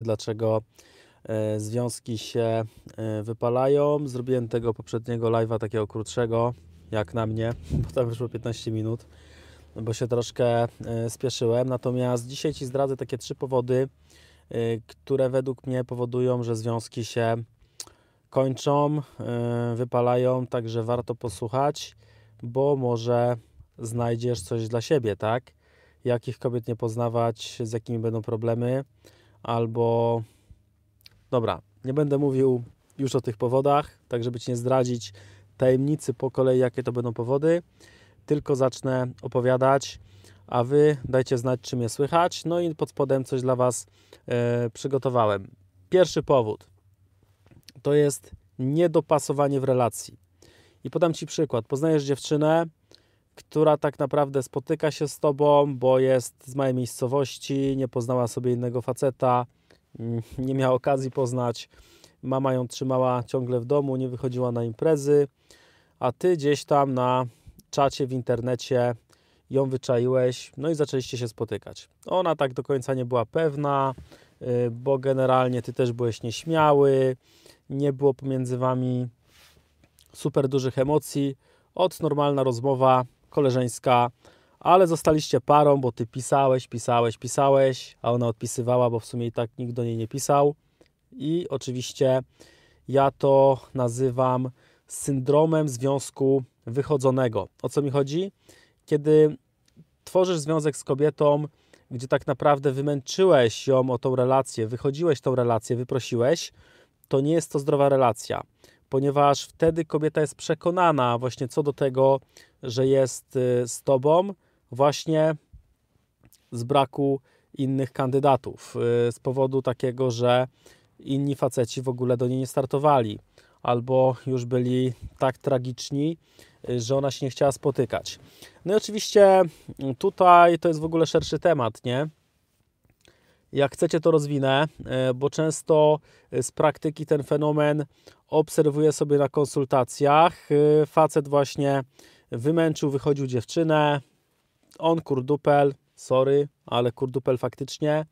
dlaczego e, związki się e, wypalają. Zrobiłem tego poprzedniego live'a takiego krótszego, jak na mnie, bo tam wyszło 15 minut, bo się troszkę e, spieszyłem. Natomiast dzisiaj Ci zdradzę takie trzy powody, które według mnie powodują, że związki się kończą, wypalają, także warto posłuchać, bo może znajdziesz coś dla siebie, tak? Jakich kobiet nie poznawać, z jakimi będą problemy, albo dobra, nie będę mówił już o tych powodach, tak żeby Ci nie zdradzić tajemnicy po kolei, jakie to będą powody, tylko zacznę opowiadać, a Wy dajcie znać, czym je słychać, no i pod spodem coś dla Was e, przygotowałem. Pierwszy powód to jest niedopasowanie w relacji. I podam Ci przykład. Poznajesz dziewczynę, która tak naprawdę spotyka się z tobą, bo jest z małej miejscowości, nie poznała sobie innego faceta, nie miała okazji poznać, mama ją trzymała ciągle w domu, nie wychodziła na imprezy, a ty gdzieś tam na czacie w internecie ją wyczaiłeś, no i zaczęliście się spotykać. Ona tak do końca nie była pewna, y, bo generalnie ty też byłeś nieśmiały, nie było pomiędzy wami super dużych emocji. Od normalna rozmowa koleżeńska, ale zostaliście parą, bo ty pisałeś, pisałeś, pisałeś, a ona odpisywała, bo w sumie i tak nikt do niej nie pisał. I oczywiście ja to nazywam syndromem związku wychodzonego. O co mi chodzi? Kiedy tworzysz związek z kobietą, gdzie tak naprawdę wymęczyłeś ją o tą relację, wychodziłeś tą relację, wyprosiłeś, to nie jest to zdrowa relacja ponieważ wtedy kobieta jest przekonana właśnie co do tego, że jest y, z tobą, właśnie z braku innych kandydatów, y, z powodu takiego, że inni faceci w ogóle do niej nie startowali, albo już byli tak tragiczni, y, że ona się nie chciała spotykać. No i oczywiście mm, tutaj to jest w ogóle szerszy temat, nie? Jak chcecie, to rozwinę, e, bo często e, z praktyki ten fenomen obserwuję sobie na konsultacjach. E, facet właśnie wymęczył, wychodził dziewczynę, on kurdupel, sorry, ale kurdupel faktycznie,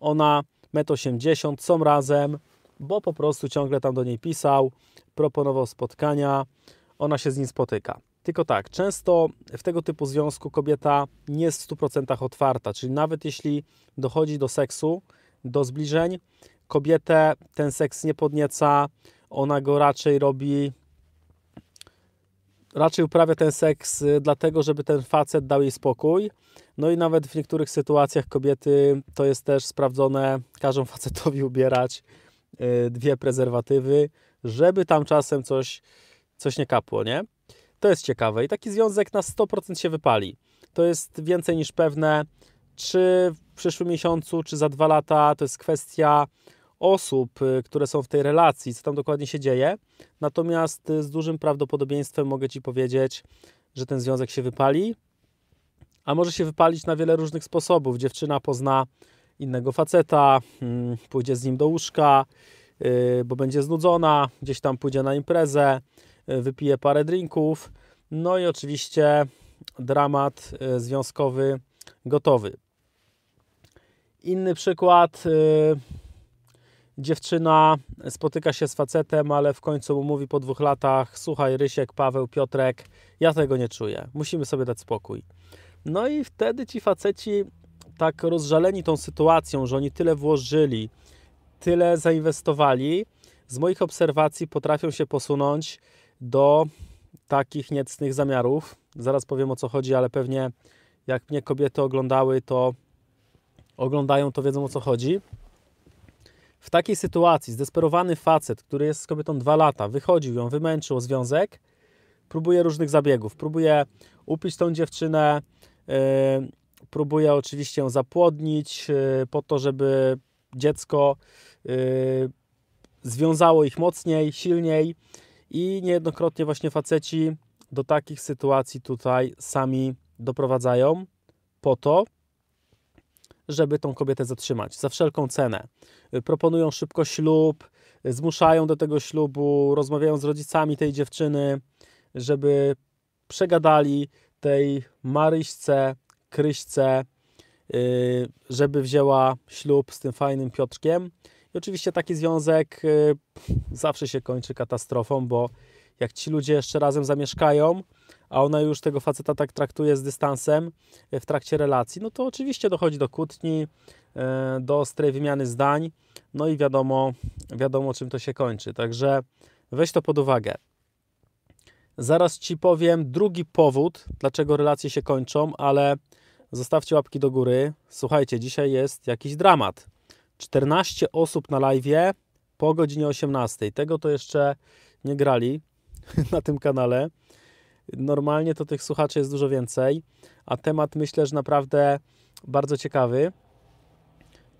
ona 1,80 m, są razem, bo po prostu ciągle tam do niej pisał, proponował spotkania, ona się z nim spotyka. Tylko tak, często w tego typu związku kobieta nie jest w 100% otwarta, czyli nawet jeśli dochodzi do seksu, do zbliżeń, kobietę ten seks nie podnieca, ona go raczej robi, raczej uprawia ten seks y, dlatego, żeby ten facet dał jej spokój. No i nawet w niektórych sytuacjach kobiety to jest też sprawdzone, każą facetowi ubierać y, dwie prezerwatywy, żeby tam czasem coś, coś nie kapło, nie? To jest ciekawe i taki związek na 100% się wypali. To jest więcej niż pewne, czy w przyszłym miesiącu, czy za dwa lata. To jest kwestia osób, y, które są w tej relacji, co tam dokładnie się dzieje. Natomiast y, z dużym prawdopodobieństwem mogę Ci powiedzieć, że ten związek się wypali, a może się wypalić na wiele różnych sposobów. Dziewczyna pozna innego faceta, hmm, pójdzie z nim do łóżka, y, bo będzie znudzona, gdzieś tam pójdzie na imprezę, E, wypiję parę drinków. No i oczywiście dramat e, związkowy gotowy. Inny przykład. E, dziewczyna spotyka się z facetem, ale w końcu mu mówi po dwóch latach: Słuchaj, Rysiek, Paweł, Piotrek, ja tego nie czuję. Musimy sobie dać spokój. No i wtedy ci faceci, tak rozżaleni tą sytuacją, że oni tyle włożyli, tyle zainwestowali, z moich obserwacji potrafią się posunąć do takich niecnych zamiarów. Zaraz powiem o co chodzi, ale pewnie jak mnie kobiety oglądały, to oglądają, to wiedzą o co chodzi. W takiej sytuacji zdesperowany facet, który jest z kobietą dwa lata, wychodził ją, wymęczył o związek, próbuje różnych zabiegów. Próbuje upić tą dziewczynę, yy, próbuje oczywiście ją zapłodnić yy, po to, żeby dziecko yy, związało ich mocniej, silniej i niejednokrotnie właśnie faceci do takich sytuacji tutaj sami doprowadzają po to, żeby tą kobietę zatrzymać za wszelką cenę. Proponują szybko ślub, zmuszają do tego ślubu, rozmawiają z rodzicami tej dziewczyny, żeby przegadali tej Maryśce, Kryśce, y, żeby wzięła ślub z tym fajnym Piotrkiem. I oczywiście taki związek y, zawsze się kończy katastrofą, bo jak ci ludzie jeszcze razem zamieszkają, a ona już tego faceta tak traktuje z dystansem y, w trakcie relacji, no to oczywiście dochodzi do kłótni, y, do ostrej wymiany zdań, no i wiadomo, wiadomo czym to się kończy. Także weź to pod uwagę. Zaraz Ci powiem drugi powód, dlaczego relacje się kończą, ale zostawcie łapki do góry. Słuchajcie, dzisiaj jest jakiś dramat. 14 osób na live po godzinie 18. Tego to jeszcze nie grali na tym kanale. Normalnie to tych słuchaczy jest dużo więcej, a temat myślę, że naprawdę bardzo ciekawy.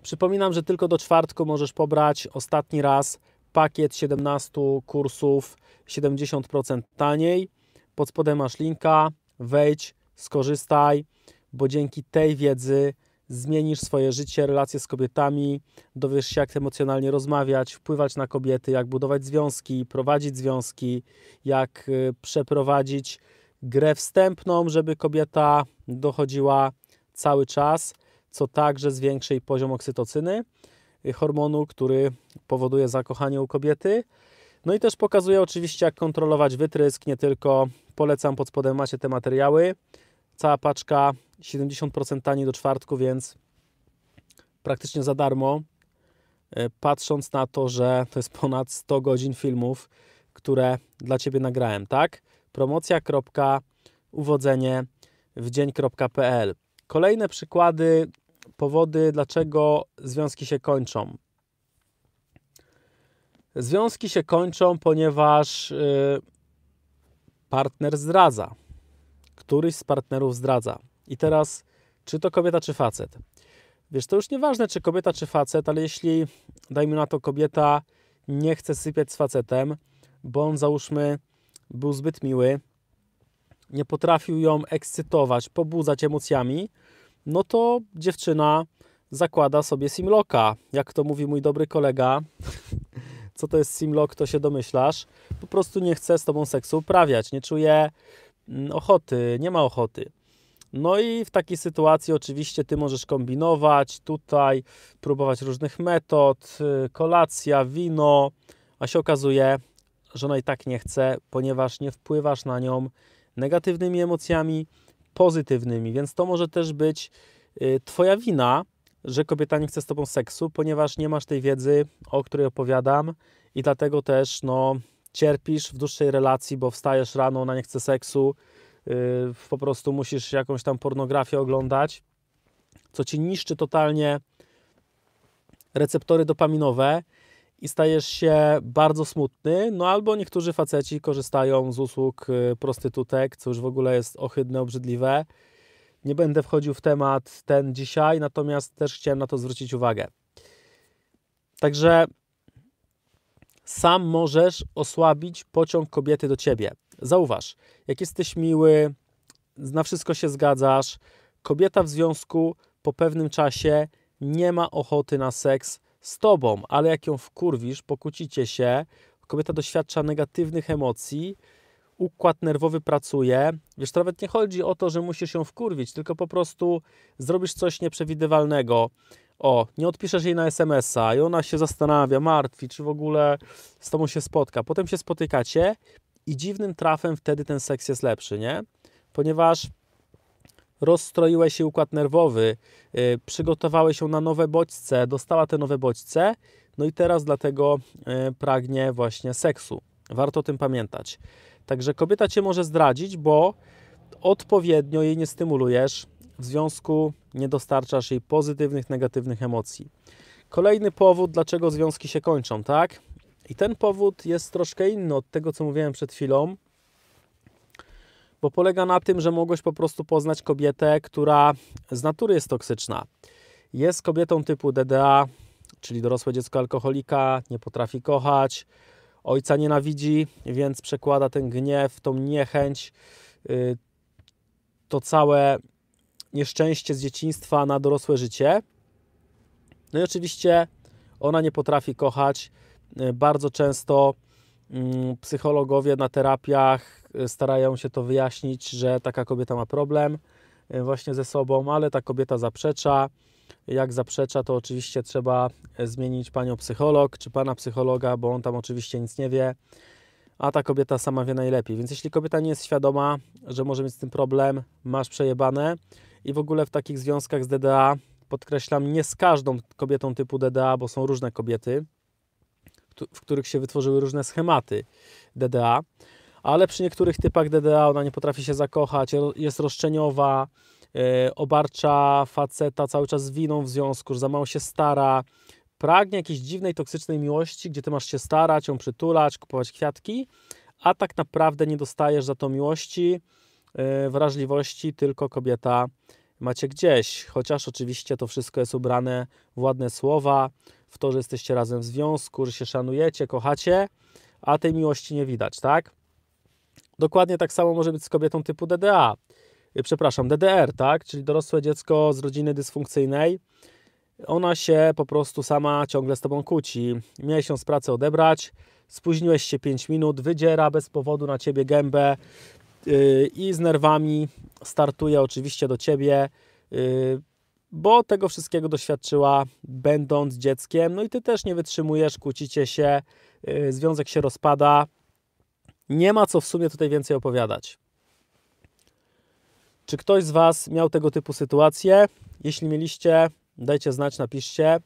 Przypominam, że tylko do czwartku możesz pobrać ostatni raz pakiet 17 kursów 70% taniej. Pod spodem masz linka, wejdź, skorzystaj, bo dzięki tej wiedzy zmienisz swoje życie, relacje z kobietami, dowiesz się, jak emocjonalnie rozmawiać, wpływać na kobiety, jak budować związki, prowadzić związki, jak y, przeprowadzić grę wstępną, żeby kobieta dochodziła cały czas, co także zwiększy poziom oksytocyny, y, hormonu, który powoduje zakochanie u kobiety. No i też pokazuję oczywiście, jak kontrolować wytrysk, nie tylko polecam, pod spodem macie te materiały. Cała paczka 70% taniej do czwartku, więc praktycznie za darmo. E, patrząc na to, że to jest ponad 100 godzin filmów, które dla Ciebie nagrałem, tak? Promocja.uwodzenie w dzień.pl Kolejne przykłady, powody, dlaczego związki się kończą. Związki się kończą, ponieważ e, partner zdradza. Któryś z partnerów zdradza. I teraz, czy to kobieta, czy facet? Wiesz, to już nieważne, czy kobieta, czy facet, ale jeśli, dajmy na to, kobieta nie chce sypiać z facetem, bo on, załóżmy, był zbyt miły, nie potrafił ją ekscytować, pobudzać emocjami, no to dziewczyna zakłada sobie simlocka. Jak to mówi mój dobry kolega, co to jest simlock, to się domyślasz. Po prostu nie chce z tobą seksu uprawiać, nie czuje mm, ochoty, nie ma ochoty. No i w takiej sytuacji oczywiście Ty możesz kombinować, tutaj próbować różnych metod, y, kolacja, wino, a się okazuje, że ona i tak nie chce, ponieważ nie wpływasz na nią negatywnymi emocjami, pozytywnymi, więc to może też być y, Twoja wina, że kobieta nie chce z Tobą seksu, ponieważ nie masz tej wiedzy, o której opowiadam i dlatego też no, cierpisz w dłuższej relacji, bo wstajesz rano, ona nie chce seksu, Y, po prostu musisz jakąś tam pornografię oglądać, co ci niszczy totalnie receptory dopaminowe i stajesz się bardzo smutny, no albo niektórzy faceci korzystają z usług y, prostytutek, co już w ogóle jest ohydne, obrzydliwe. Nie będę wchodził w temat ten dzisiaj, natomiast też chciałem na to zwrócić uwagę. Także sam możesz osłabić pociąg kobiety do ciebie. Zauważ, jak jesteś miły, na wszystko się zgadzasz, kobieta w związku po pewnym czasie nie ma ochoty na seks z tobą, ale jak ją wkurwisz, pokłócicie się, kobieta doświadcza negatywnych emocji, układ nerwowy pracuje. Wiesz, to nawet nie chodzi o to, że musisz ją wkurwić, tylko po prostu zrobisz coś nieprzewidywalnego. O, nie odpiszesz jej na SMS-a i ona się zastanawia, martwi, czy w ogóle z tobą się spotka. Potem się spotykacie i dziwnym trafem wtedy ten seks jest lepszy, nie? Ponieważ rozstroiłeś się układ nerwowy, yy, przygotowałeś się na nowe bodźce, dostała te nowe bodźce, no i teraz dlatego yy, pragnie właśnie seksu. Warto o tym pamiętać. Także kobieta cię może zdradzić, bo odpowiednio jej nie stymulujesz, w związku nie dostarczasz jej pozytywnych, negatywnych emocji. Kolejny powód, dlaczego związki się kończą, tak? I ten powód jest troszkę inny od tego, co mówiłem przed chwilą, bo polega na tym, że mogłeś po prostu poznać kobietę, która z natury jest toksyczna. Jest kobietą typu DDA, czyli dorosłe dziecko alkoholika, nie potrafi kochać, ojca nienawidzi, więc przekłada ten gniew, tą niechęć, y, to całe nieszczęście z dzieciństwa na dorosłe życie. No i oczywiście ona nie potrafi kochać, Y, bardzo często mm, psychologowie na terapiach y, starają się to wyjaśnić, że taka kobieta ma problem y, właśnie ze sobą, ale ta kobieta zaprzecza. Jak zaprzecza, to oczywiście trzeba zmienić panią psycholog czy pana psychologa, bo on tam oczywiście nic nie wie, a ta kobieta sama wie najlepiej. Więc jeśli kobieta nie jest świadoma, że może mieć z tym problem, masz przejebane i w ogóle w takich związkach z DDA, podkreślam, nie z każdą kobietą typu DDA, bo są różne kobiety, w których się wytworzyły różne schematy DDA, ale przy niektórych typach DDA ona nie potrafi się zakochać, jest roszczeniowa, e, obarcza faceta cały czas winą w związku, że za mało się stara, pragnie jakiejś dziwnej, toksycznej miłości, gdzie ty masz się starać, ją przytulać, kupować kwiatki, a tak naprawdę nie dostajesz za to miłości, e, wrażliwości, tylko kobieta macie gdzieś. Chociaż oczywiście to wszystko jest ubrane w ładne słowa, w to, że jesteście razem w związku, że się szanujecie, kochacie, a tej miłości nie widać, tak? Dokładnie tak samo może być z kobietą typu DDA, y, przepraszam, DDR, tak? Czyli dorosłe dziecko z rodziny dysfunkcyjnej. Ona się po prostu sama ciągle z tobą kłóci. Miałeś ją z pracy odebrać, spóźniłeś się 5 minut, wydziera bez powodu na ciebie gębę yy, i z nerwami startuje oczywiście do ciebie. Yy, bo tego wszystkiego doświadczyła będąc dzieckiem. No i ty też nie wytrzymujesz, kłócicie się, yy, związek się rozpada. Nie ma co w sumie tutaj więcej opowiadać. Czy ktoś z Was miał tego typu sytuacje? Jeśli mieliście, dajcie znać, napiszcie.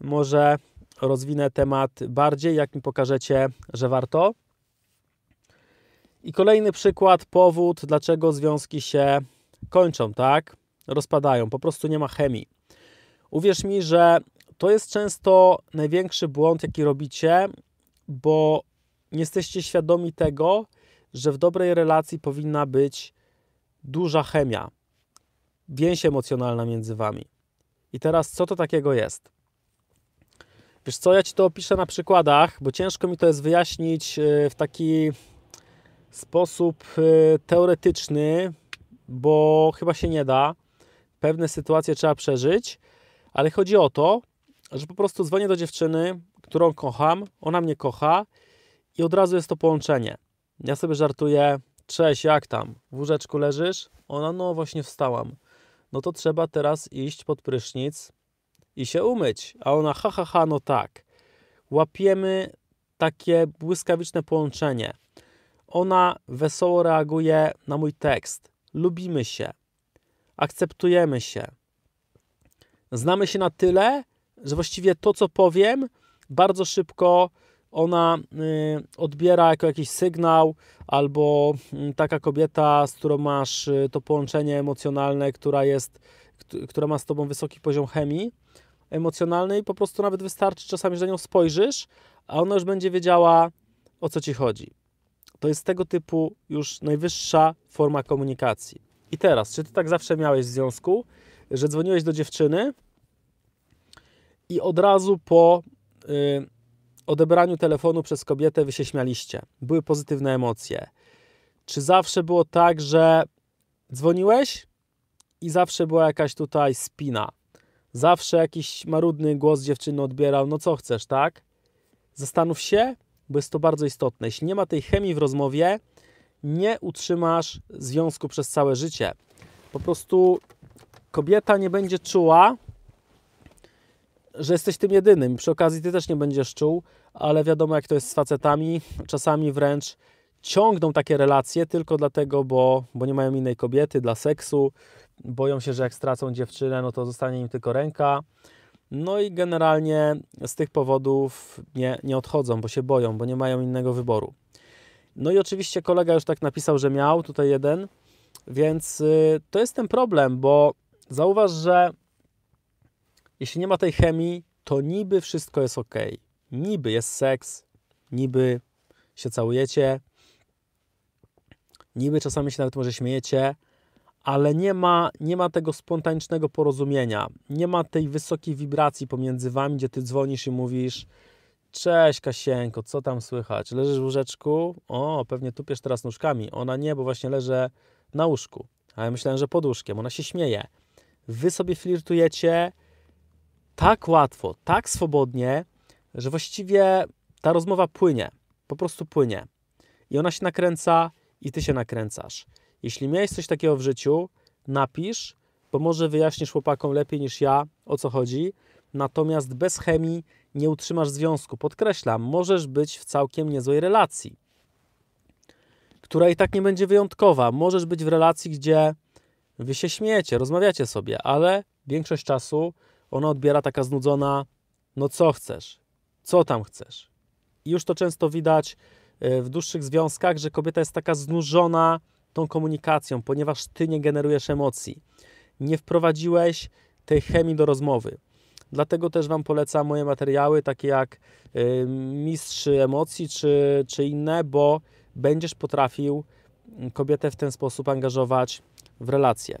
Może rozwinę temat bardziej, jak mi pokażecie, że warto. I kolejny przykład, powód, dlaczego związki się kończą, tak? rozpadają, po prostu nie ma chemii. Uwierz mi, że to jest często największy błąd, jaki robicie, bo nie jesteście świadomi tego, że w dobrej relacji powinna być duża chemia, więź emocjonalna między wami. I teraz, co to takiego jest? Wiesz co, ja ci to opiszę na przykładach, bo ciężko mi to jest wyjaśnić e, w taki sposób e, teoretyczny, bo chyba się nie da pewne sytuacje trzeba przeżyć, ale chodzi o to, że po prostu dzwonię do dziewczyny, którą kocham, ona mnie kocha i od razu jest to połączenie. Ja sobie żartuję, cześć, jak tam? W łóżeczku leżysz? Ona, no właśnie wstałam. No to trzeba teraz iść pod prysznic i się umyć. A ona, ha, ha, ha, no tak. Łapiemy takie błyskawiczne połączenie. Ona wesoło reaguje na mój tekst. Lubimy się akceptujemy się. Znamy się na tyle, że właściwie to, co powiem, bardzo szybko ona y, odbiera jako jakiś sygnał, albo mm, taka kobieta, z którą masz y, to połączenie emocjonalne, która jest, która ma z tobą wysoki poziom chemii emocjonalnej, po prostu nawet wystarczy czasami, że na nią spojrzysz, a ona już będzie wiedziała, o co ci chodzi. To jest tego typu już najwyższa forma komunikacji. I teraz, czy ty tak zawsze miałeś w związku, że dzwoniłeś do dziewczyny i od razu po y, odebraniu telefonu przez kobietę wy się śmialiście? Były pozytywne emocje. Czy zawsze było tak, że dzwoniłeś i zawsze była jakaś tutaj spina? Zawsze jakiś marudny głos dziewczyny odbierał, no co chcesz, tak? Zastanów się, bo jest to bardzo istotne. Jeśli nie ma tej chemii w rozmowie, nie utrzymasz związku przez całe życie. Po prostu kobieta nie będzie czuła, że jesteś tym jedynym. Przy okazji ty też nie będziesz czuł, ale wiadomo jak to jest z facetami. Czasami wręcz ciągną takie relacje tylko dlatego, bo, bo nie mają innej kobiety dla seksu. Boją się, że jak stracą dziewczynę, no to zostanie im tylko ręka. No i generalnie z tych powodów nie, nie odchodzą, bo się boją, bo nie mają innego wyboru. No i oczywiście kolega już tak napisał, że miał, tutaj jeden, więc y, to jest ten problem, bo zauważ, że jeśli nie ma tej chemii, to niby wszystko jest ok. Niby jest seks, niby się całujecie, niby czasami się nawet może śmiejecie, ale nie ma, nie ma tego spontanicznego porozumienia, nie ma tej wysokiej wibracji pomiędzy wami, gdzie ty dzwonisz i mówisz Cześć Kasienko, co tam słychać? Leżysz w łóżeczku? O, pewnie tupiesz teraz nóżkami. Ona nie, bo właśnie leży na łóżku. A ja myślałem, że pod łóżkiem. Ona się śmieje. Wy sobie flirtujecie tak łatwo, tak swobodnie, że właściwie ta rozmowa płynie. Po prostu płynie. I ona się nakręca i ty się nakręcasz. Jeśli miałeś coś takiego w życiu, napisz, bo może wyjaśnisz chłopakom lepiej niż ja, o co chodzi. Natomiast bez chemii nie utrzymasz związku. Podkreślam, możesz być w całkiem niezłej relacji, która i tak nie będzie wyjątkowa. Możesz być w relacji, gdzie wy się śmiecie, rozmawiacie sobie, ale większość czasu ona odbiera taka znudzona, no co chcesz, co tam chcesz. I już to często widać e, w dłuższych związkach, że kobieta jest taka znużona tą komunikacją, ponieważ ty nie generujesz emocji. Nie wprowadziłeś tej chemii do rozmowy. Dlatego też Wam polecam moje materiały, takie jak y, Mistrz Emocji czy, czy inne, bo będziesz potrafił mm, kobietę w ten sposób angażować w relacje.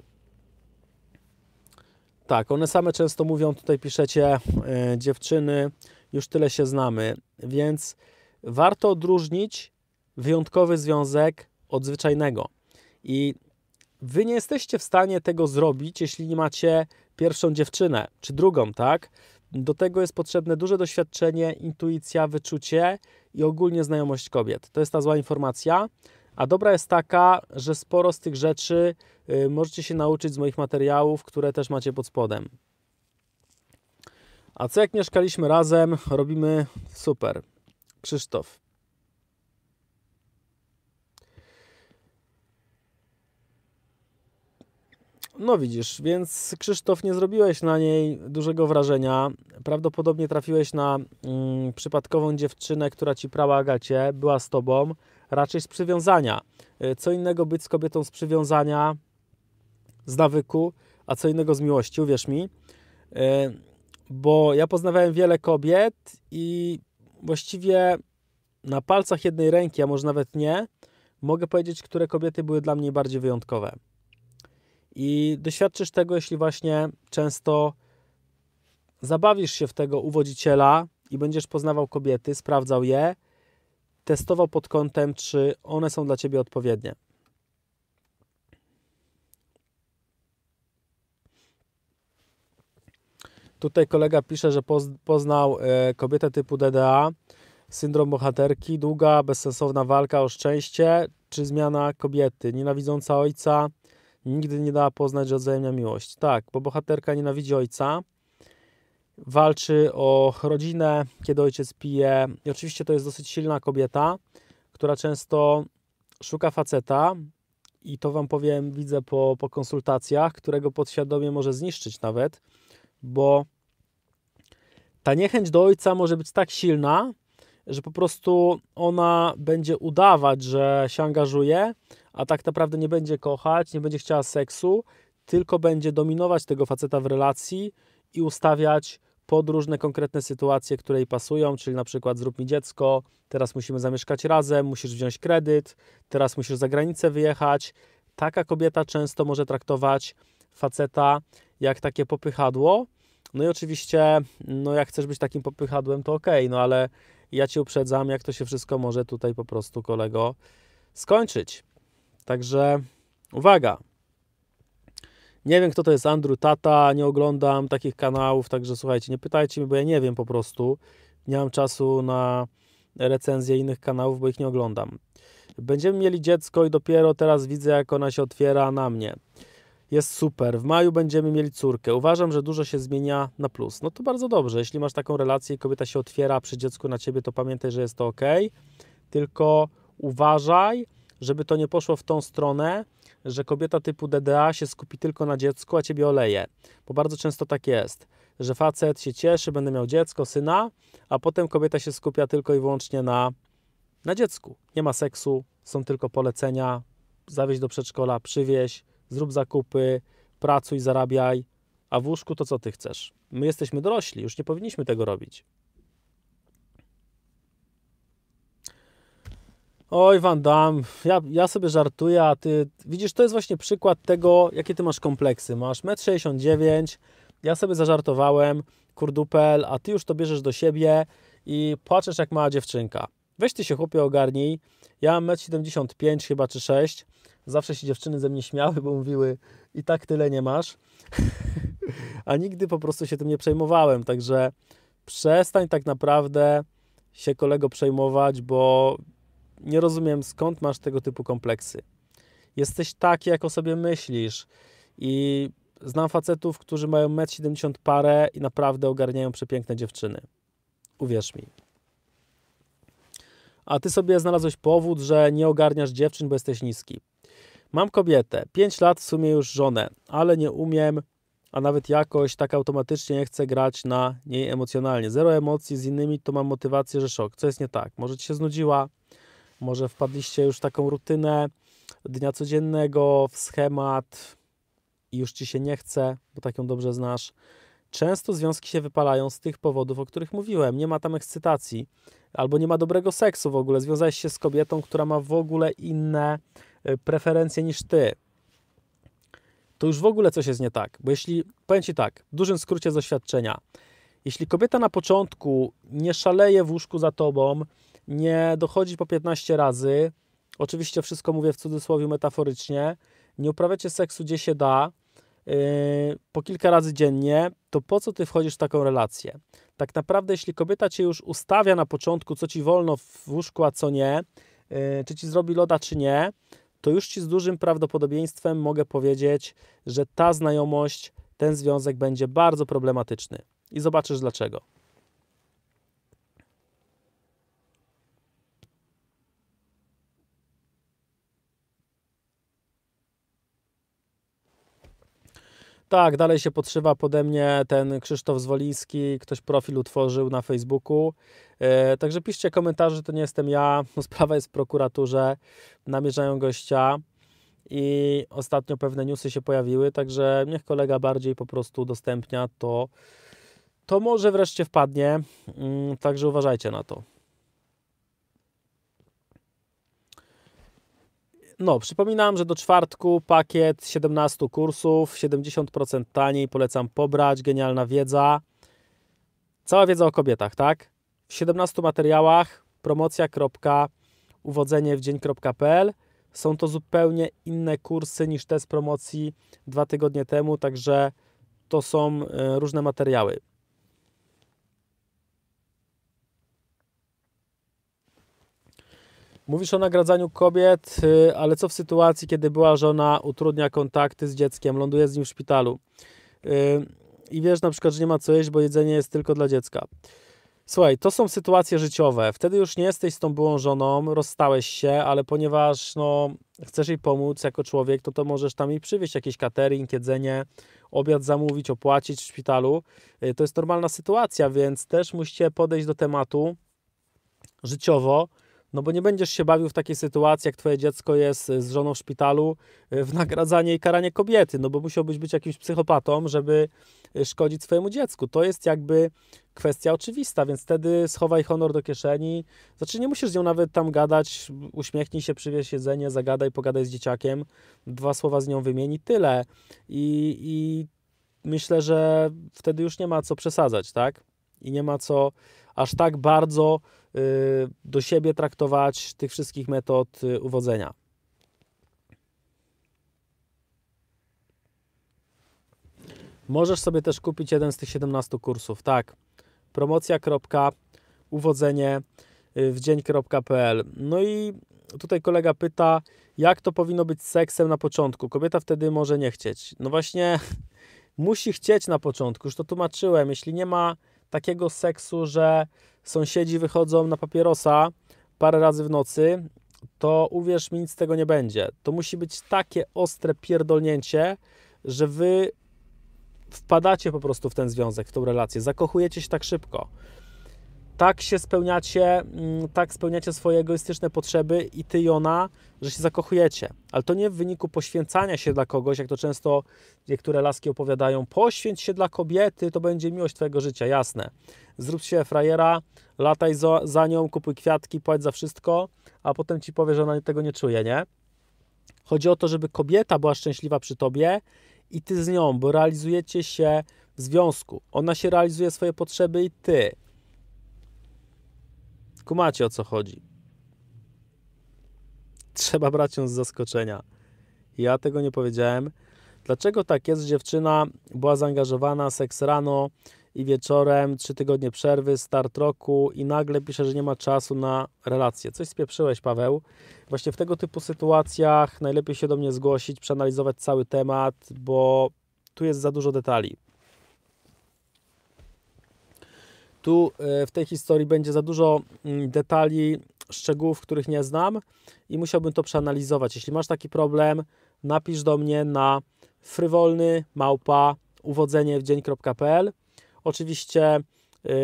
Tak, one same często mówią, tutaj piszecie, y, dziewczyny, już tyle się znamy, więc warto odróżnić wyjątkowy związek od zwyczajnego. I wy nie jesteście w stanie tego zrobić, jeśli nie macie pierwszą dziewczynę, czy drugą, tak? Do tego jest potrzebne duże doświadczenie, intuicja, wyczucie i ogólnie znajomość kobiet. To jest ta zła informacja. A dobra jest taka, że sporo z tych rzeczy y, możecie się nauczyć z moich materiałów, które też macie pod spodem. A co jak mieszkaliśmy razem, robimy super. Krzysztof. No widzisz, więc Krzysztof, nie zrobiłeś na niej dużego wrażenia. Prawdopodobnie trafiłeś na mm, przypadkową dziewczynę, która ci prała Agacie, była z tobą, raczej z przywiązania. Y, co innego być z kobietą z przywiązania, z nawyku, a co innego z miłości, uwierz mi. Y, bo ja poznawałem wiele kobiet i właściwie na palcach jednej ręki, a może nawet nie, mogę powiedzieć, które kobiety były dla mnie bardziej wyjątkowe. I doświadczysz tego, jeśli właśnie często zabawisz się w tego uwodziciela i będziesz poznawał kobiety, sprawdzał je, testował pod kątem, czy one są dla ciebie odpowiednie. Tutaj kolega pisze, że poznał e, kobietę typu DDA, syndrom bohaterki, długa, bezsensowna walka o szczęście, czy zmiana kobiety, nienawidząca ojca, nigdy nie dała poznać, że odzajemnia miłość. Tak, bo bohaterka nienawidzi ojca, walczy o rodzinę, kiedy ojciec pije. I oczywiście to jest dosyć silna kobieta, która często szuka faceta i to Wam powiem, widzę po, po konsultacjach, którego podświadomie może zniszczyć nawet, bo ta niechęć do ojca może być tak silna, że po prostu ona będzie udawać, że się angażuje, a tak naprawdę nie będzie kochać, nie będzie chciała seksu, tylko będzie dominować tego faceta w relacji i ustawiać pod różne konkretne sytuacje, które jej pasują, czyli na przykład zrób mi dziecko, teraz musimy zamieszkać razem, musisz wziąć kredyt, teraz musisz za granicę wyjechać. Taka kobieta często może traktować faceta jak takie popychadło. No i oczywiście, no jak chcesz być takim popychadłem, to okej, okay, no ale ja Cię uprzedzam, jak to się wszystko może tutaj po prostu, kolego, skończyć. Także uwaga. Nie wiem, kto to jest Andrew Tata, nie oglądam takich kanałów, także słuchajcie, nie pytajcie mnie, bo ja nie wiem po prostu. Nie mam czasu na recenzje innych kanałów, bo ich nie oglądam. Będziemy mieli dziecko i dopiero teraz widzę, jak ona się otwiera na mnie. Jest super. W maju będziemy mieli córkę. Uważam, że dużo się zmienia na plus. No to bardzo dobrze. Jeśli masz taką relację i kobieta się otwiera przy dziecku na ciebie, to pamiętaj, że jest to ok. Tylko uważaj, żeby to nie poszło w tą stronę, że kobieta typu DDA się skupi tylko na dziecku, a ciebie oleje. Bo bardzo często tak jest, że facet się cieszy, będę miał dziecko, syna, a potem kobieta się skupia tylko i wyłącznie na, na dziecku. Nie ma seksu, są tylko polecenia, zawieź do przedszkola, przywieź, zrób zakupy, pracuj, zarabiaj, a w łóżku to co ty chcesz. My jesteśmy dorośli, już nie powinniśmy tego robić. Oj, Van Damme, ja, ja sobie żartuję, a ty widzisz, to jest właśnie przykład tego, jakie ty masz kompleksy. Masz 1,69 m, ja sobie zażartowałem, kurdupel, a ty już to bierzesz do siebie i płaczesz jak mała dziewczynka. Weź ty się chłopie ogarnij, ja mam 1,75 m chyba czy 6 Zawsze się dziewczyny ze mnie śmiały, bo mówiły i tak tyle nie masz. a nigdy po prostu się tym nie przejmowałem, także przestań tak naprawdę się kolego przejmować, bo nie rozumiem skąd masz tego typu kompleksy. Jesteś taki, jak o sobie myślisz. I znam facetów, którzy mają 1,70 m parę i naprawdę ogarniają przepiękne dziewczyny. Uwierz mi. A ty sobie znalazłeś powód, że nie ogarniasz dziewczyn, bo jesteś niski. Mam kobietę, 5 lat w sumie już żonę, ale nie umiem, a nawet jakoś tak automatycznie nie chcę grać na niej emocjonalnie. Zero emocji, z innymi to mam motywację, że szok. Co jest nie tak? Może ci się znudziła? Może wpadliście już w taką rutynę dnia codziennego, w schemat i już ci się nie chce, bo tak ją dobrze znasz. Często związki się wypalają z tych powodów, o których mówiłem. Nie ma tam ekscytacji, albo nie ma dobrego seksu w ogóle. Związałeś się z kobietą, która ma w ogóle inne y, preferencje niż ty. To już w ogóle coś jest nie tak, bo jeśli, powiem ci tak, w dużym skrócie z doświadczenia, jeśli kobieta na początku nie szaleje w łóżku za tobą, nie dochodzi po 15 razy. Oczywiście wszystko mówię w cudzysłowie metaforycznie. Nie uprawiacie seksu gdzie się da, yy, po kilka razy dziennie, to po co ty wchodzisz w taką relację? Tak naprawdę, jeśli kobieta cię już ustawia na początku, co ci wolno w łóżku, a co nie, yy, czy ci zrobi loda, czy nie, to już ci z dużym prawdopodobieństwem mogę powiedzieć, że ta znajomość, ten związek będzie bardzo problematyczny. I zobaczysz dlaczego. Tak, dalej się podszywa pode mnie ten Krzysztof Zwoliński, ktoś profil utworzył na Facebooku. E, także piszcie komentarze, to nie jestem ja. sprawa jest w prokuraturze, namierzają gościa i ostatnio pewne newsy się pojawiły, także niech kolega bardziej po prostu udostępnia to, to może wreszcie wpadnie. Mm, także uważajcie na to. No, przypominam, że do czwartku pakiet 17 kursów, 70% taniej, polecam pobrać, genialna wiedza. Cała wiedza o kobietach, tak? W 17 materiałach promocja.uwodzeniewdzień.pl są to zupełnie inne kursy niż te z promocji dwa tygodnie temu, także to są e, różne materiały. Mówisz o nagradzaniu kobiet, y, ale co w sytuacji, kiedy była żona utrudnia kontakty z dzieckiem, ląduje z nim w szpitalu y, i wiesz na przykład, że nie ma co jeść, bo jedzenie jest tylko dla dziecka. Słuchaj, to są sytuacje życiowe. Wtedy już nie jesteś z tą byłą żoną, rozstałeś się, ale ponieważ no, chcesz jej pomóc jako człowiek, to, to możesz tam jej przywieźć jakiś catering, jedzenie, obiad zamówić, opłacić w szpitalu. Y, to jest normalna sytuacja, więc też musicie podejść do tematu życiowo no bo nie będziesz się bawił w takiej sytuacji, jak twoje dziecko jest y, z żoną w szpitalu, y, w nagradzanie i karanie kobiety, no bo musiałbyś być jakimś psychopatą, żeby y, szkodzić swojemu dziecku. To jest jakby kwestia oczywista, więc wtedy schowaj honor do kieszeni. Znaczy nie musisz z nią nawet tam gadać, uśmiechnij się, przywieź jedzenie, zagadaj, pogadaj z dzieciakiem, dwa słowa z nią wymieni, tyle. I, i myślę, że wtedy już nie ma co przesadzać, tak? I nie ma co aż tak bardzo do siebie traktować tych wszystkich metod y, uwodzenia. Możesz sobie też kupić jeden z tych 17 kursów. Tak, promocja.uwodzenie y, w dzień.pl. No i tutaj kolega pyta, jak to powinno być z seksem na początku? Kobieta wtedy może nie chcieć. No właśnie, musi chcieć na początku, już to tłumaczyłem. Jeśli nie ma takiego seksu, że sąsiedzi wychodzą na papierosa parę razy w nocy, to uwierz mi, nic z tego nie będzie. To musi być takie ostre pierdolnięcie, że wy wpadacie po prostu w ten związek, w tą relację, zakochujecie się tak szybko tak się spełniacie, mm, tak spełniacie swoje egoistyczne potrzeby i ty i ona, że się zakochujecie. Ale to nie w wyniku poświęcania się dla kogoś, jak to często niektóre laski opowiadają. Poświęć się dla kobiety, to będzie miłość twojego życia, jasne. Zrób się frajera, lataj za, nią, kupuj kwiatki, płać za wszystko, a potem ci powie, że ona tego nie czuje, nie? Chodzi o to, żeby kobieta była szczęśliwa przy tobie i ty z nią, bo realizujecie się w związku. Ona się realizuje swoje potrzeby i ty. Kumacie o co chodzi. Trzeba brać ją z zaskoczenia. Ja tego nie powiedziałem. Dlaczego tak jest, dziewczyna była zaangażowana, seks rano i wieczorem, trzy tygodnie przerwy, start roku i nagle pisze, że nie ma czasu na relacje. Coś spieprzyłeś, Paweł. Właśnie w tego typu sytuacjach najlepiej się do mnie zgłosić, przeanalizować cały temat, bo tu jest za dużo detali. Tu e, w tej historii będzie za dużo mm, detali, szczegółów, których nie znam i musiałbym to przeanalizować. Jeśli masz taki problem, napisz do mnie na frywolny małpa uwodzenie w dzień.pl. Oczywiście yy,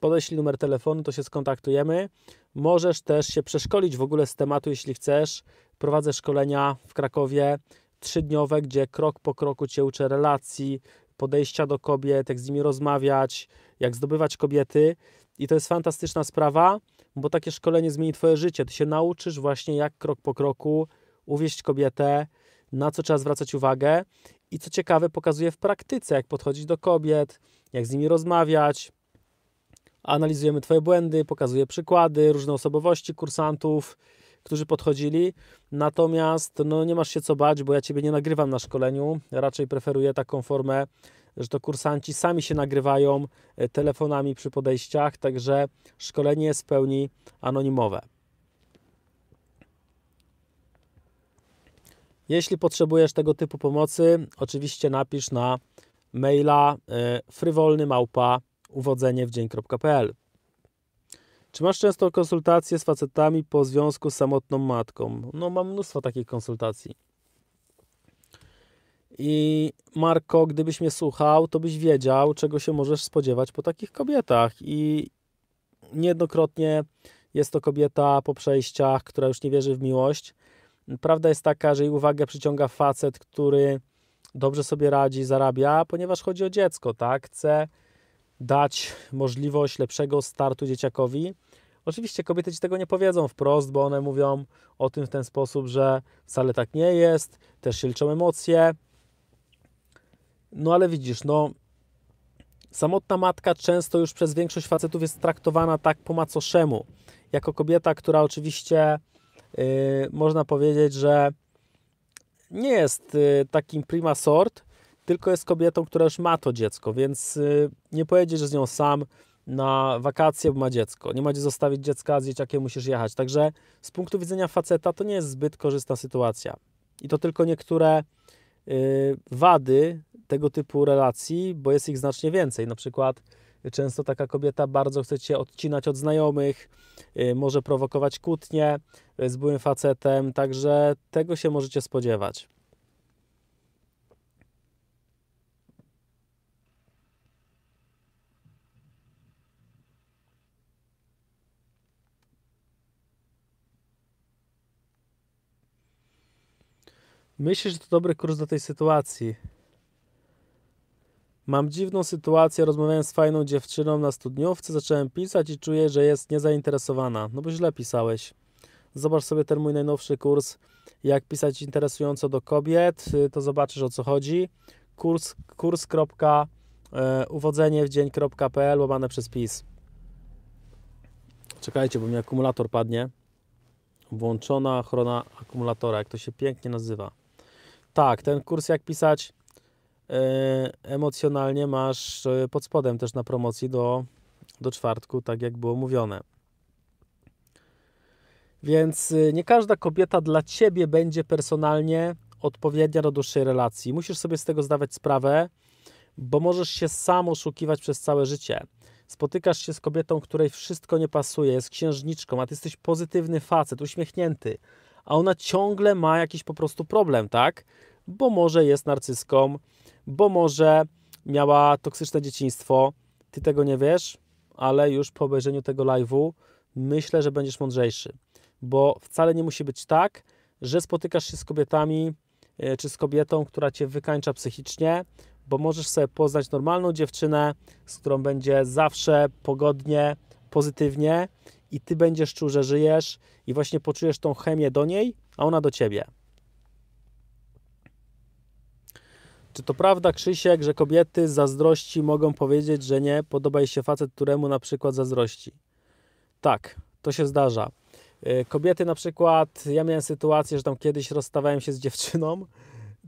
podeślij numer telefonu, to się skontaktujemy. Możesz też się przeszkolić w ogóle z tematu, jeśli chcesz. Prowadzę szkolenia w Krakowie trzydniowe, gdzie krok po kroku Cię uczę relacji, podejścia do kobiet, jak z nimi rozmawiać, jak zdobywać kobiety. I to jest fantastyczna sprawa, bo takie szkolenie zmieni Twoje życie. Ty się nauczysz właśnie, jak krok po kroku uwieść kobietę, na co trzeba zwracać uwagę. I co ciekawe, pokazuje w praktyce, jak podchodzić do kobiet, jak z nimi rozmawiać. Analizujemy Twoje błędy, pokazuje przykłady, różne osobowości kursantów, którzy podchodzili. Natomiast no, nie masz się co bać, bo ja Ciebie nie nagrywam na szkoleniu. Raczej preferuję taką formę, że to kursanci sami się nagrywają e, telefonami przy podejściach, także szkolenie jest w pełni anonimowe. Jeśli potrzebujesz tego typu pomocy, oczywiście napisz na maila e, frywolny małpa uwodzeniewdzień.pl. Czy masz często konsultacje z facetami po związku z samotną matką? No, mam mnóstwo takich konsultacji. I Marko, gdybyś mnie słuchał, to byś wiedział, czego się możesz spodziewać po takich kobietach. I niejednokrotnie jest to kobieta po przejściach, która już nie wierzy w miłość. Prawda jest taka, że jej uwagę przyciąga facet, który dobrze sobie radzi, zarabia, ponieważ chodzi o dziecko, tak? Chce dać możliwość lepszego startu dzieciakowi. Oczywiście kobiety ci tego nie powiedzą wprost, bo one mówią o tym w ten sposób, że wcale tak nie jest, też się liczą emocje. No ale widzisz, no samotna matka często już przez większość facetów jest traktowana tak po macoszemu. Jako kobieta, która oczywiście yy, można powiedzieć, że nie jest y, takim prima sort, tylko jest kobietą, która już ma to dziecko, więc y, nie pojedziesz z nią sam na wakacje, bo ma dziecko. Nie macie zostawić dziecka, z dzieciakiem musisz jechać. Także z punktu widzenia faceta to nie jest zbyt korzystna sytuacja. I to tylko niektóre y, wady tego typu relacji, bo jest ich znacznie więcej. Na przykład często taka kobieta bardzo chce cię odcinać od znajomych, y, może prowokować kłótnie z byłym facetem, także tego się możecie spodziewać. Myślę, że to dobry kurs do tej sytuacji. Mam dziwną sytuację, rozmawiałem z fajną dziewczyną na studniówce, zacząłem pisać i czuję, że jest niezainteresowana. No bo źle pisałeś. Zobacz sobie ten mój najnowszy kurs, jak pisać interesująco do kobiet, y, to zobaczysz o co chodzi. Kurs, kurs. E, uwodzenie w dzień.pl łamane przez PiS. Czekajcie, bo mi akumulator padnie. Włączona ochrona akumulatora, jak to się pięknie nazywa. Tak, ten kurs jak pisać e, emocjonalnie masz e, pod spodem też na promocji do, do czwartku, tak jak było mówione. Więc e, nie każda kobieta dla ciebie będzie personalnie odpowiednia do dłuższej relacji. Musisz sobie z tego zdawać sprawę, bo możesz się sam oszukiwać przez całe życie. Spotykasz się z kobietą, której wszystko nie pasuje, jest księżniczką, a ty jesteś pozytywny facet, uśmiechnięty, a ona ciągle ma jakiś po prostu problem, tak? Bo może jest narcyską, bo może miała toksyczne dzieciństwo, ty tego nie wiesz, ale już po obejrzeniu tego live'u myślę, że będziesz mądrzejszy, bo wcale nie musi być tak, że spotykasz się z kobietami e, czy z kobietą, która cię wykańcza psychicznie, bo możesz sobie poznać normalną dziewczynę, z którą będzie zawsze pogodnie, pozytywnie i ty będziesz czuł, że żyjesz i właśnie poczujesz tą chemię do niej, a ona do ciebie. Czy to prawda, Krzysiek, że kobiety z zazdrości mogą powiedzieć, że nie podoba jej się facet, któremu na przykład zazdrości? Tak, to się zdarza. Y, kobiety na przykład, ja miałem sytuację, że tam kiedyś rozstawałem się z dziewczyną,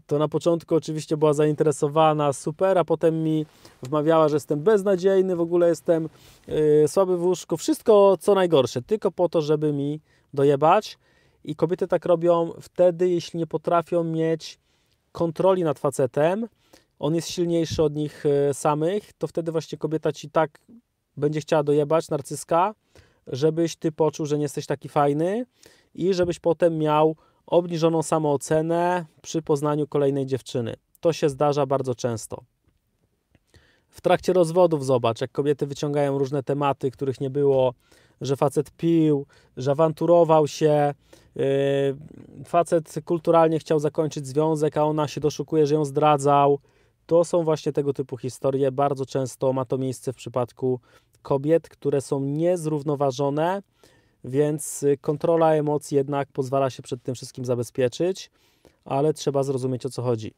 to na początku oczywiście była zainteresowana super, a potem mi wmawiała, że jestem beznadziejny, w ogóle jestem yy, słaby w łóżku, wszystko co najgorsze, tylko po to, żeby mi dojebać. I kobiety tak robią wtedy, jeśli nie potrafią mieć kontroli nad facetem, on jest silniejszy od nich y, samych, to wtedy właśnie kobieta ci tak będzie chciała dojebać, narcyska, żebyś ty poczuł, że nie jesteś taki fajny i żebyś potem miał obniżoną samoocenę przy poznaniu kolejnej dziewczyny. To się zdarza bardzo często. W trakcie rozwodów zobacz, jak kobiety wyciągają różne tematy, których nie było, że facet pił, że awanturował się, yy, facet kulturalnie chciał zakończyć związek, a ona się doszukuje, że ją zdradzał. To są właśnie tego typu historie. Bardzo często ma to miejsce w przypadku kobiet, które są niezrównoważone więc y, kontrola emocji jednak pozwala się przed tym wszystkim zabezpieczyć, ale trzeba zrozumieć o co chodzi.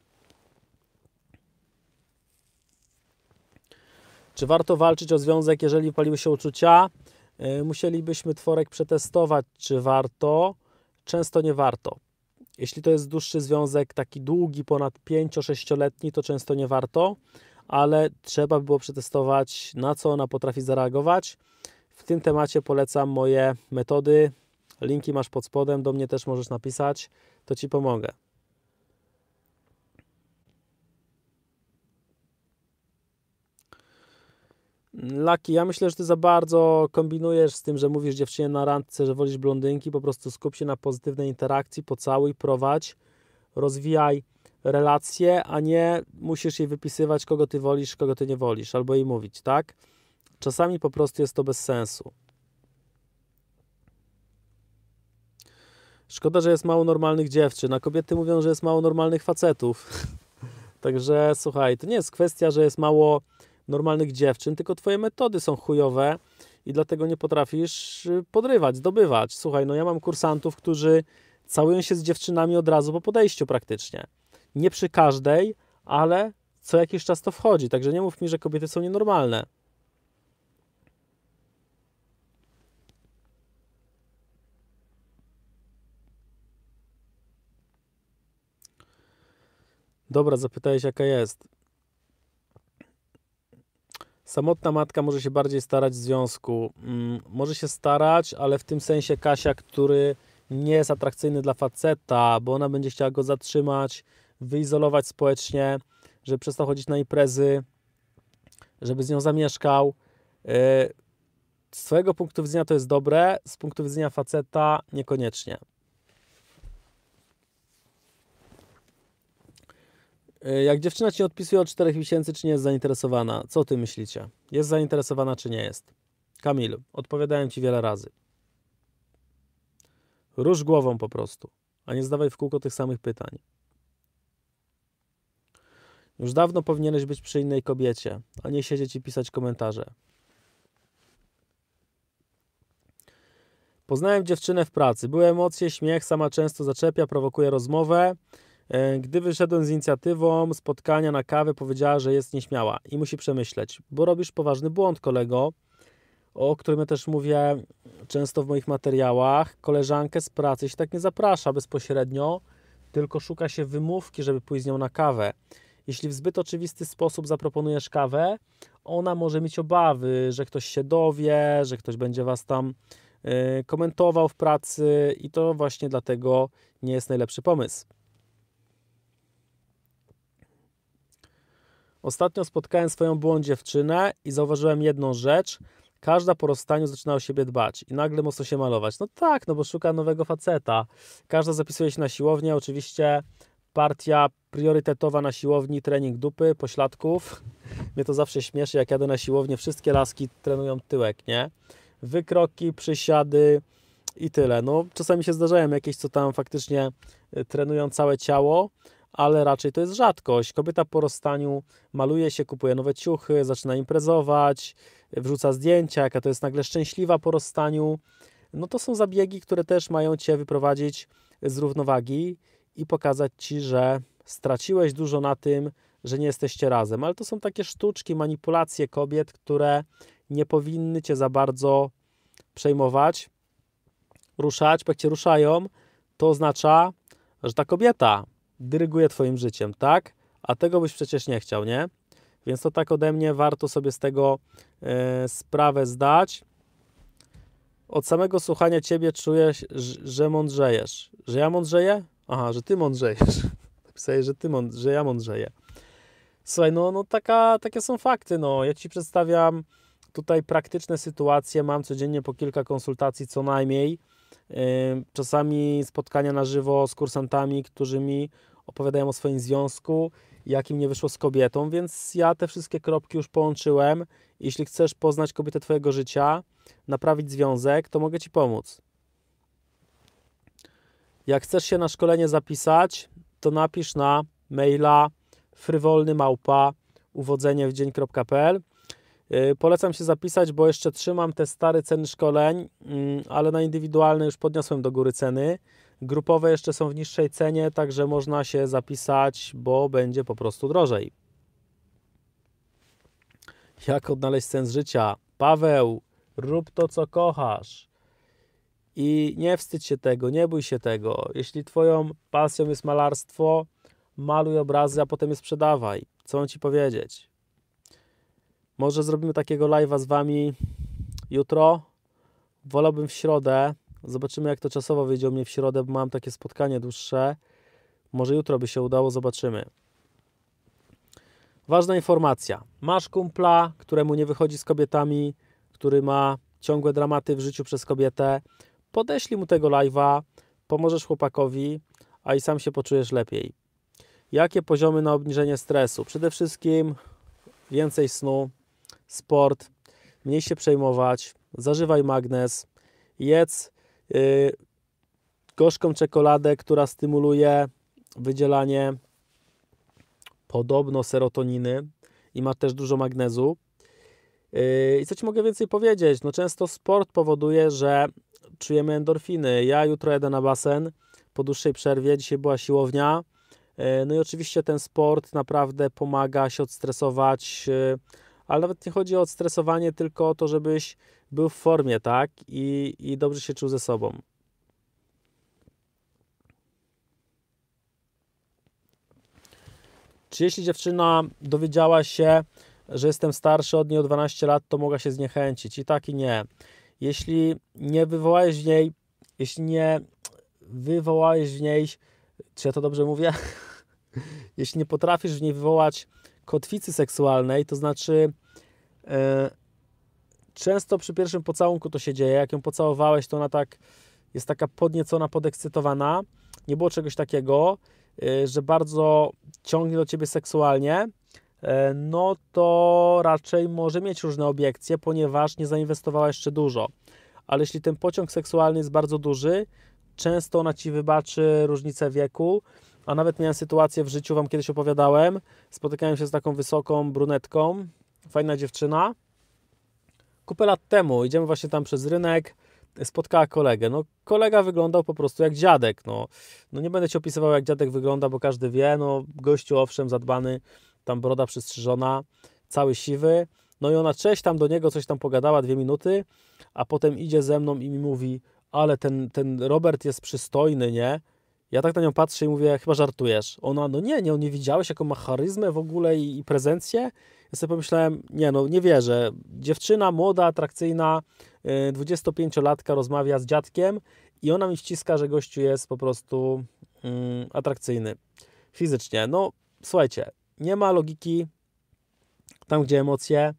Czy warto walczyć o związek, jeżeli paliły się uczucia? Y, musielibyśmy tworek przetestować, czy warto. Często nie warto. Jeśli to jest dłuższy związek, taki długi, ponad 5-6-letni, to często nie warto, ale trzeba by było przetestować, na co ona potrafi zareagować w tym temacie polecam moje metody. Linki masz pod spodem, do mnie też możesz napisać, to Ci pomogę. Laki, ja myślę, że ty za bardzo kombinujesz z tym, że mówisz dziewczynie na randce, że wolisz blondynki, po prostu skup się na pozytywnej interakcji, pocałuj, prowadź, rozwijaj relacje, a nie musisz jej wypisywać, kogo ty wolisz, kogo ty nie wolisz, albo jej mówić, tak? Czasami po prostu jest to bez sensu. Szkoda, że jest mało normalnych dziewczyn, a kobiety mówią, że jest mało normalnych facetów. Także słuchaj, to nie jest kwestia, że jest mało normalnych dziewczyn, tylko twoje metody są chujowe i dlatego nie potrafisz y, podrywać, zdobywać. Słuchaj, no ja mam kursantów, którzy całują się z dziewczynami od razu po podejściu praktycznie. Nie przy każdej, ale co jakiś czas to wchodzi, także nie mów mi, że kobiety są nienormalne. Dobra, zapytałeś jaka jest. Samotna matka może się bardziej starać w związku. Mm, może się starać, ale w tym sensie Kasia, który nie jest atrakcyjny dla faceta, bo ona będzie chciała go zatrzymać, wyizolować społecznie, żeby przestał chodzić na imprezy, żeby z nią zamieszkał. E, z twojego punktu widzenia to jest dobre, z punktu widzenia faceta niekoniecznie. E, jak dziewczyna ci odpisuje od 4 miesięcy, czy nie jest zainteresowana? Co ty myślicie? Jest zainteresowana, czy nie jest? Kamil, odpowiadałem ci wiele razy. Róż głową po prostu, a nie zdawaj w kółko tych samych pytań. Już dawno powinieneś być przy innej kobiecie, a nie siedzieć i pisać komentarze. Poznałem dziewczynę w pracy. Były emocje, śmiech, sama często zaczepia, prowokuje rozmowę. E, gdy wyszedłem z inicjatywą spotkania na kawę, powiedziała, że jest nieśmiała i musi przemyśleć, bo robisz poważny błąd, kolego, o którym ja też mówię często w moich materiałach. Koleżankę z pracy się tak nie zaprasza bezpośrednio, tylko szuka się wymówki, żeby pójść z nią na kawę. Jeśli w zbyt oczywisty sposób zaproponujesz kawę, ona może mieć obawy, że ktoś się dowie, że ktoś będzie was tam e, komentował w pracy i to właśnie dlatego nie jest najlepszy pomysł. Ostatnio spotkałem swoją byłą dziewczynę i zauważyłem jedną rzecz. Każda po rozstaniu zaczyna o siebie dbać i nagle mocno się malować. No tak, no bo szuka nowego faceta. Każda zapisuje się na siłownię, oczywiście partia priorytetowa na siłowni, trening dupy, pośladków. Mnie to zawsze śmieszy, jak jadę na siłownię, wszystkie laski trenują tyłek, nie? Wykroki, przysiady i tyle. No, czasami się zdarzają jakieś, co tam faktycznie e, trenują całe ciało, ale raczej to jest rzadkość. Kobieta po rozstaniu maluje się, kupuje nowe ciuchy, zaczyna imprezować, wrzuca zdjęcia, jaka to jest nagle szczęśliwa po rozstaniu. No to są zabiegi, które też mają cię wyprowadzić z równowagi i pokazać ci, że straciłeś dużo na tym, że nie jesteście razem. Ale to są takie sztuczki, manipulacje kobiet, które nie powinny cię za bardzo przejmować, ruszać, bo jak cię ruszają, to oznacza, że ta kobieta dyryguje Twoim życiem, tak? A tego byś przecież nie chciał, nie? Więc to tak ode mnie warto sobie z tego e, sprawę zdać. Od samego słuchania Ciebie czuję, że mądrzejesz. Że ja mądrzeję? Aha, że Ty mądrzejesz. Napisałeś, że, ty mąd że ja mądrzeję. Słuchaj, no, no taka, takie są fakty. No. Ja Ci przedstawiam tutaj praktyczne sytuacje. Mam codziennie po kilka konsultacji co najmniej. E, czasami spotkania na żywo z kursantami, którzy mi opowiadają o swoim związku, jakim nie wyszło z kobietą, więc ja te wszystkie kropki już połączyłem. Jeśli chcesz poznać kobietę Twojego życia, naprawić związek, to mogę Ci pomóc. Jak chcesz się na szkolenie zapisać, to napisz na maila frywolnymałpa dzień.pl. Y, polecam się zapisać, bo jeszcze trzymam te stare ceny szkoleń, mm, ale na indywidualne już podniosłem do góry ceny. Grupowe jeszcze są w niższej cenie, także można się zapisać, bo będzie po prostu drożej. Jak odnaleźć sens życia? Paweł, rób to, co kochasz. I nie wstydź się tego, nie bój się tego. Jeśli Twoją pasją jest malarstwo, maluj obrazy, a potem je sprzedawaj. Co mam Ci powiedzieć? Może zrobimy takiego live'a z Wami jutro. Wolałbym w środę, Zobaczymy, jak to czasowo wyjdzie u mnie w środę, bo mam takie spotkanie dłuższe. Może jutro by się udało, zobaczymy. Ważna informacja. Masz kumpla, któremu nie wychodzi z kobietami, który ma ciągłe dramaty w życiu przez kobietę. Podeślij mu tego live'a, pomożesz chłopakowi, a i sam się poczujesz lepiej. Jakie poziomy na obniżenie stresu? Przede wszystkim więcej snu, sport, mniej się przejmować, zażywaj magnez, jedz Y, gorzką czekoladę, która stymuluje wydzielanie podobno serotoniny i ma też dużo magnezu. Y, I co Ci mogę więcej powiedzieć? No często sport powoduje, że czujemy endorfiny. Ja jutro jedę na basen po dłuższej przerwie, dzisiaj była siłownia. Y, no i oczywiście ten sport naprawdę pomaga się odstresować, ale nawet nie chodzi o odstresowanie, tylko o to, żebyś był w formie, tak? I, i dobrze się czuł ze sobą. Czy jeśli dziewczyna dowiedziała się, że jestem starszy od niej o 12 lat, to mogła się zniechęcić? I tak i nie. Jeśli nie wywołałeś w niej, jeśli nie wywołałeś w niej, czy ja to dobrze mówię? jeśli nie potrafisz w niej wywołać kotwicy seksualnej, to znaczy e, często przy pierwszym pocałunku to się dzieje. Jak ją pocałowałeś, to ona tak jest taka podniecona, podekscytowana. Nie było czegoś takiego, e, że bardzo ciągnie do ciebie seksualnie. E, no to raczej może mieć różne obiekcje, ponieważ nie zainwestowała jeszcze dużo. Ale jeśli ten pociąg seksualny jest bardzo duży, często ona ci wybaczy różnicę wieku a nawet miałem sytuację w życiu, Wam kiedyś opowiadałem. Spotykałem się z taką wysoką brunetką, fajna dziewczyna. Kupę lat temu, idziemy właśnie tam przez rynek, spotkała kolegę. No, kolega wyglądał po prostu jak dziadek. No, no nie będę Ci opisywał, jak dziadek wygląda, bo każdy wie. No, gościu owszem, zadbany, tam broda przystrzyżona, cały siwy. No i ona cześć tam do niego, coś tam pogadała dwie minuty, a potem idzie ze mną i mi mówi, ale ten, ten Robert jest przystojny, nie? Ja tak na nią patrzę i mówię, chyba żartujesz. Ona, no nie, nie, nie widziałeś, jaką ma charyzmę w ogóle i, i prezencję? Ja sobie pomyślałem, nie no, nie wierzę. Dziewczyna młoda, atrakcyjna, 25-latka y, rozmawia z dziadkiem i ona mi ściska, że gościu jest po prostu mm, atrakcyjny fizycznie. No, słuchajcie, nie ma logiki tam, gdzie emocje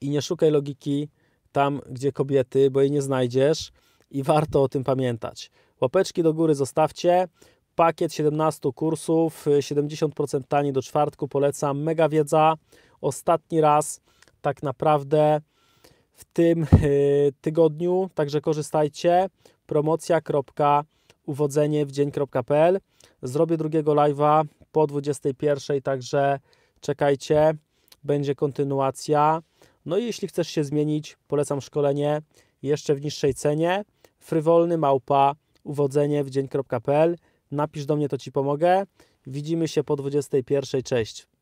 i nie szukaj logiki tam, gdzie kobiety, bo jej nie znajdziesz i warto o tym pamiętać. Łapeczki do góry zostawcie pakiet 17 kursów, 70% y, taniej do czwartku, polecam, mega wiedza, ostatni raz tak naprawdę w tym y, tygodniu, także korzystajcie, promocja.uwodzeniewdzień.pl Zrobię drugiego live'a po 21, także czekajcie, będzie kontynuacja. No i jeśli chcesz się zmienić, polecam szkolenie jeszcze w niższej cenie. Frywolny małpa uwodzeniewdzień.pl Napisz do mnie, to Ci pomogę. Widzimy się po 21. Cześć.